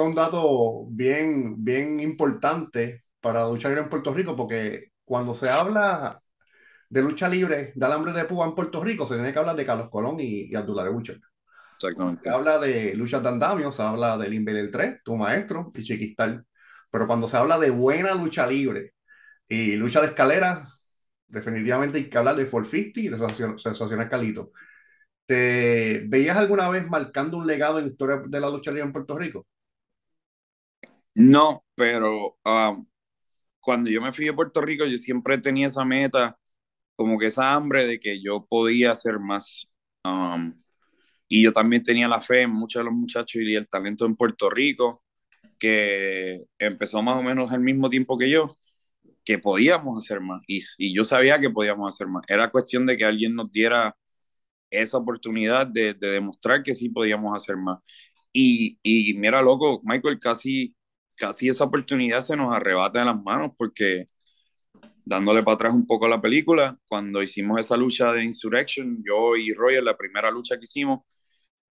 es un dato bien, bien importante para lucha libre en Puerto Rico, porque cuando se habla de lucha libre, de alambre de púa en Puerto Rico, se tiene que hablar de Carlos Colón y, y Abdullah Exactamente. Se habla de lucha de andamio, se habla del del 3, tu maestro, y Pero cuando se habla de buena lucha libre y lucha de escalera, definitivamente hay que hablar de 450 y de sensaciones, sensaciones Calito. ¿Te veías alguna vez marcando un legado en la historia de la lucha libre en Puerto Rico? No, pero um, cuando yo me fui a Puerto Rico, yo siempre tenía esa meta, como que esa hambre de que yo podía hacer más. Um, y yo también tenía la fe en muchos de los muchachos y el talento en Puerto Rico, que empezó más o menos al mismo tiempo que yo, que podíamos hacer más. Y, y yo sabía que podíamos hacer más. Era cuestión de que alguien nos diera esa oportunidad de, demostrar que sí podíamos hacer más. Y, y mira, loco, Michael, casi casi esa oportunidad se nos arrebata de las manos porque dándole para atrás un poco a la película, cuando hicimos esa lucha de Insurrection, yo y Roger, la primera lucha que hicimos,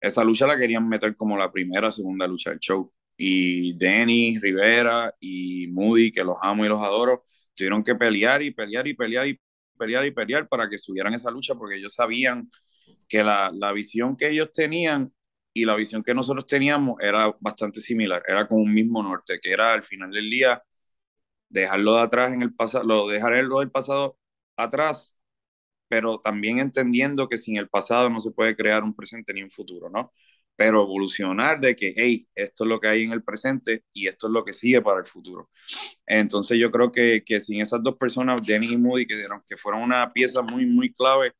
esa lucha la querían meter como la primera, segunda lucha del show. Y danny Rivera y Moody, que los amo y los adoro, tuvieron que pelear y pelear y pelear y pelear y pelear para que subieran esa lucha porque ellos sabían que la, la visión que ellos tenían y la visión que nosotros teníamos era bastante similar, era con un mismo norte, que era al final del día dejarlo de atrás en el pasado, dejarlo del pasado atrás, pero también entendiendo que sin el pasado no se puede crear un presente ni un futuro, ¿no? Pero evolucionar de que, hey, esto es lo que hay en el presente y esto es lo que sigue para el futuro. Entonces yo creo que, sin esas dos personas, Dennis y Moody, que, dieron, que fueron una pieza muy, muy clave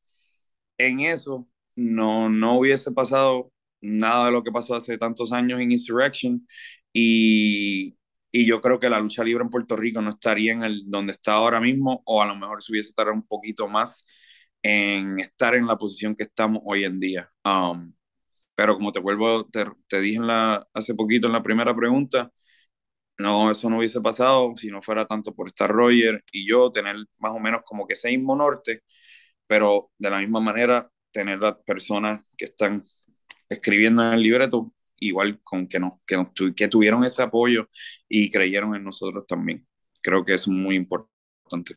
en eso, no, no hubiese pasado nada de lo que pasó hace tantos años en Insurrection y, yo creo que la lucha libre en Puerto Rico no estaría en el donde está ahora mismo o a lo mejor se hubiese tardado un poquito más en estar en la posición que estamos hoy en día. Um, pero como te vuelvo, te, dije la, hace poquito en la primera pregunta, no, eso no hubiese pasado si no fuera tanto por estar Roger y yo, tener más o menos como que ese mismo norte, pero de la misma manera tener las personas que están escribiendo en el libreto, igual con que, que, que tuvieron ese apoyo y creyeron en nosotros también. Creo que es muy importante.